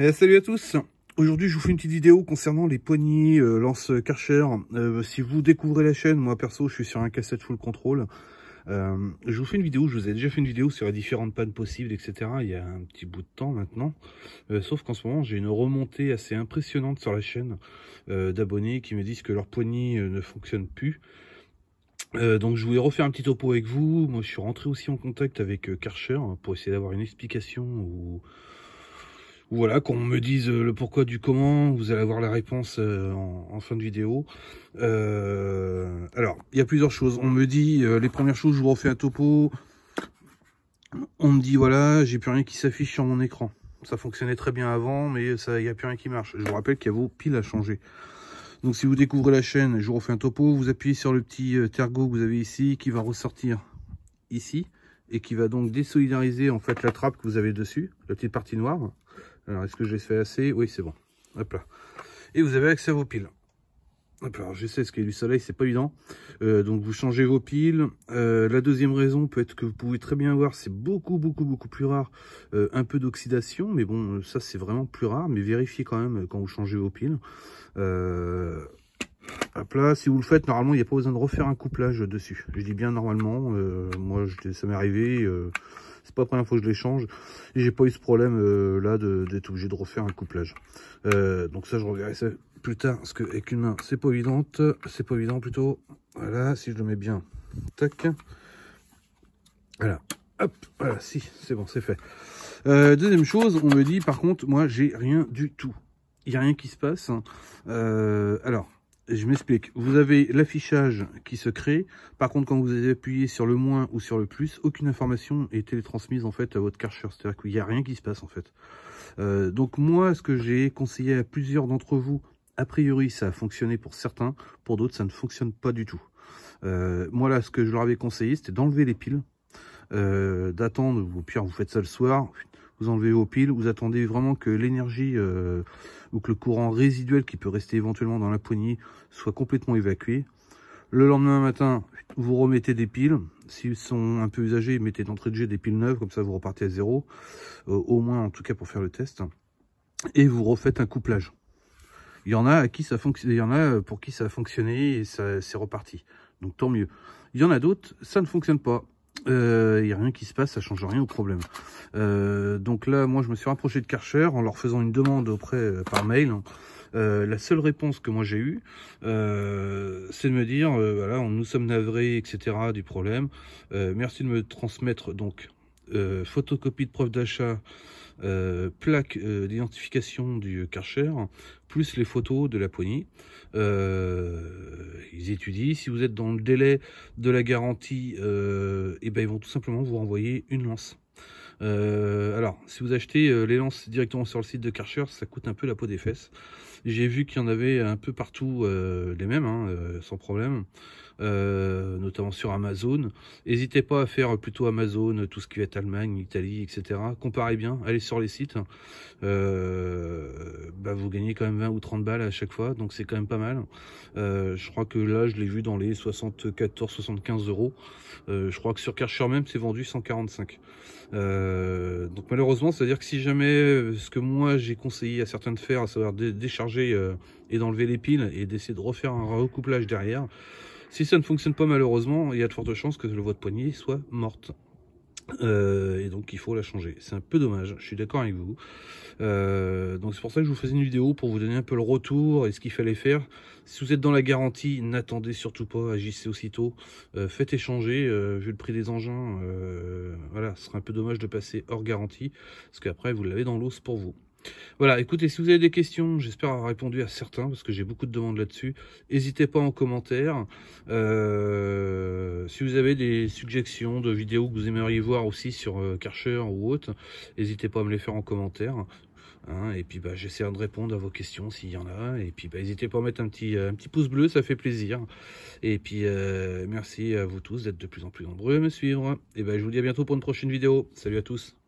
Eh ben, salut à tous Aujourd'hui, je vous fais une petite vidéo concernant les poignées euh, lance Karcher. Euh, si vous découvrez la chaîne, moi perso, je suis sur un cassette full control. Euh, je vous fais une vidéo, je vous ai déjà fait une vidéo sur les différentes pannes possibles, etc. Il y a un petit bout de temps maintenant. sauf qu'en ce moment, j'ai une remontée assez impressionnante sur la chaîne d'abonnés qui me disent que leurs poignées ne fonctionne plus. donc je voulais refaire un petit topo avec vous. Moi je suis rentré aussi en contact avec Karcher pour essayer d'avoir une explication ou, voilà, qu'on me dise euh, le pourquoi du comment, vous allez avoir la réponse euh, en, fin de vidéo. Euh, alors, il y a plusieurs choses. On me dit, les premières choses, je vous refais un topo. On me dit, voilà, j'ai plus rien qui s'affiche sur mon écran. Ça fonctionnait très bien avant, mais il n'y a plus rien qui marche. Je vous rappelle qu'il y a vos piles à changer. Donc si vous découvrez la chaîne, je vous refais un topo, vous appuyez sur le petit tergo que vous avez ici, qui va ressortir ici, et qui va donc désolidariser en fait la trappe que vous avez dessus, la petite partie noire. Alors, est-ce que je j'ai fait assez Oui, c'est bon. Hop là. Et vous avez accès à vos piles. alors, je sais, ce qu'il y a du soleil, c'est pas évident. Euh, donc, vous changez vos piles. Euh, la deuxième raison peut être que vous pouvez très bien voir, c'est beaucoup, beaucoup, beaucoup plus rare, euh, un peu d'oxydation. Mais bon, ça, c'est vraiment plus rare. Mais vérifiez quand même quand vous changez vos piles. Hop là, si vous le faites, normalement, il n'y a pas besoin de refaire un couplage dessus. Je dis bien normalement, moi, ça m'est arrivé, c'est pas la première fois que je les change. Et j'ai pas eu ce problème euh, là d'être obligé de refaire un couplage. Euh, donc ça, je reverrai ça plus tard. Parce que une main, c'est pas évidente. C'est pas évident plutôt. Voilà, si je le mets bien. Tac. Voilà. Hop, voilà, si, c'est bon, c'est fait. Euh, deuxième chose, on me dit, par contre, moi, j'ai rien du tout. Il n'y a rien qui se passe. Hein. alors, je m'explique. Vous avez l'affichage qui se crée. Par contre, quand vous appuyez sur le moins ou sur le plus, aucune information est télétransmise en fait à votre cacheur, C'est-à-dire qu'il n'y a rien qui se passe en fait. Euh, donc moi, ce que j'ai conseillé à plusieurs d'entre vous, a priori ça a fonctionné pour certains, pour d'autres ça ne fonctionne pas du tout. Euh, moi là, ce que je leur avais conseillé, c'était d'enlever les piles, euh, d'attendre, ou pire vous faites ça le soir, vous enlevez vos piles, vous attendez vraiment que l'énergie euh, ou que le courant résiduel qui peut rester éventuellement dans la poignée soit complètement évacué. Le lendemain matin, vous remettez des piles. S'ils sont un peu usagés, mettez d'entrée de jeu des piles neuves, comme ça vous repartez à zéro, euh, au moins en tout cas pour faire le test. Et vous refaites un couplage. Il y en a à qui ça fonctionne, il y en a pour qui ça a fonctionné et ça c'est reparti. Donc tant mieux. Il y en a d'autres, ça ne fonctionne pas il euh, n'y a rien qui se passe, ça change rien au problème. Euh, donc là, moi, je me suis rapproché de Karcher en leur faisant une demande auprès euh, par mail. Hein. la seule réponse que moi j'ai eue, c'est de me dire, voilà, nous sommes navrés, etc., du problème. merci de me transmettre donc euh, photocopie de preuve d'achat, euh, plaque euh, d'identification du Karcher, plus les photos de la poignée. ils étudient. Si vous êtes dans le délai de la garantie, eh ben, ils vont tout simplement vous renvoyer une lance. alors, si vous achetez les lances directement sur le site de Karcher, ça coûte un peu la peau des fesses. J'ai vu qu'il y en avait un peu partout euh, les mêmes, hein, euh, sans problème, euh, notamment sur Amazon. N'hésitez pas à faire plutôt Amazon, tout ce qui est Allemagne, Italie, etc. Comparez bien, allez sur les sites. Hein. Bah, vous gagnez quand même 20 ou 30 balles à chaque fois, donc c'est quand même pas mal. Euh, je crois que là, je l'ai vu dans les 74-75 euros. Euh, je crois que sur Karcher même, c'est vendu 145. Euh, donc malheureusement, c'est-à-dire que si jamais ce que moi j'ai conseillé à certains de faire, à savoir décharger et d'enlever les piles et d'essayer de refaire un recouplage derrière, si ça ne fonctionne pas malheureusement, il y a de fortes chances que le de poignée soit morte. Euh, et donc il faut la changer. C'est un peu dommage, je suis d'accord avec vous. Euh, donc c'est pour ça que je vous faisais une vidéo pour vous donner un peu le retour et ce qu'il fallait faire. Si vous êtes dans la garantie, n'attendez surtout pas, agissez aussitôt. Euh, faites échanger, vu le prix des engins, voilà, ce serait un peu dommage de passer hors garantie, parce qu'après vous l'avez dans l'os pour vous. Voilà, écoutez, si vous avez des questions, j'espère avoir répondu à certains, parce que j'ai beaucoup de demandes là-dessus. N'hésitez pas en commentaire. Euh, si vous avez des suggestions de vidéos que vous aimeriez voir aussi sur euh, Karcher ou autre, n'hésitez pas à me les faire en commentaire. Hein, et puis bah, j'essaierai de répondre à vos questions s'il y en a. Et puis bah, n'hésitez pas à mettre un petit, euh, un petit pouce bleu, ça fait plaisir. Et puis merci à vous tous d'être de plus en plus nombreux à me suivre. Et bah, je vous dis à bientôt pour une prochaine vidéo. Salut à tous